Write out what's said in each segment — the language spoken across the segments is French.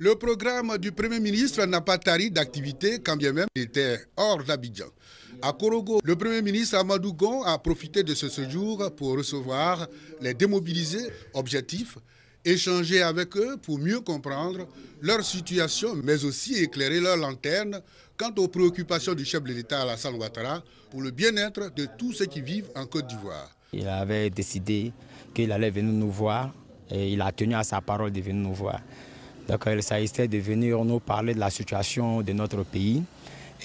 Le programme du Premier ministre n'a pas tari d'activité quand bien même il était hors d'Abidjan. À Korogo, le Premier ministre Amadou Gon a profité de ce séjour pour recevoir les démobilisés objectifs, échanger avec eux pour mieux comprendre leur situation, mais aussi éclairer leur lanterne quant aux préoccupations du chef de l'État Alassane Ouattara pour le bien-être de tous ceux qui vivent en Côte d'Ivoire. Il avait décidé qu'il allait venir nous voir et il a tenu à sa parole de venir nous voir. Donc il s'agissait de venir nous parler de la situation de notre pays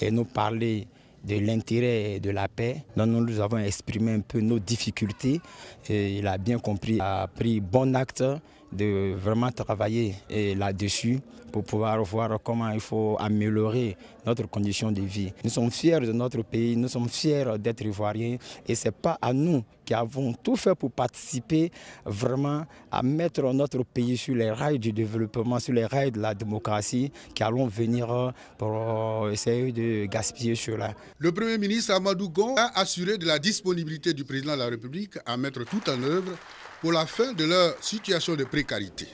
et nous parler de l'intérêt de la paix. Donc nous avons exprimé un peu nos difficultés et il a bien compris, a pris bon acte de vraiment travailler là-dessus pour pouvoir voir comment il faut améliorer notre condition de vie. Nous sommes fiers de notre pays, nous sommes fiers d'être ivoiriens et ce n'est pas à nous qui avons tout fait pour participer vraiment à mettre notre pays sur les rails du développement, sur les rails de la démocratie, qui allons venir pour euh, essayer de gaspiller cela. Le Premier ministre Amadou Gon a assuré de la disponibilité du président de la République à mettre tout en œuvre pour la fin de leur situation de précarité.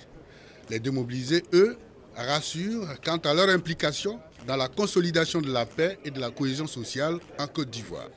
Les démobilisés, eux, rassurent quant à leur implication dans la consolidation de la paix et de la cohésion sociale en Côte d'Ivoire.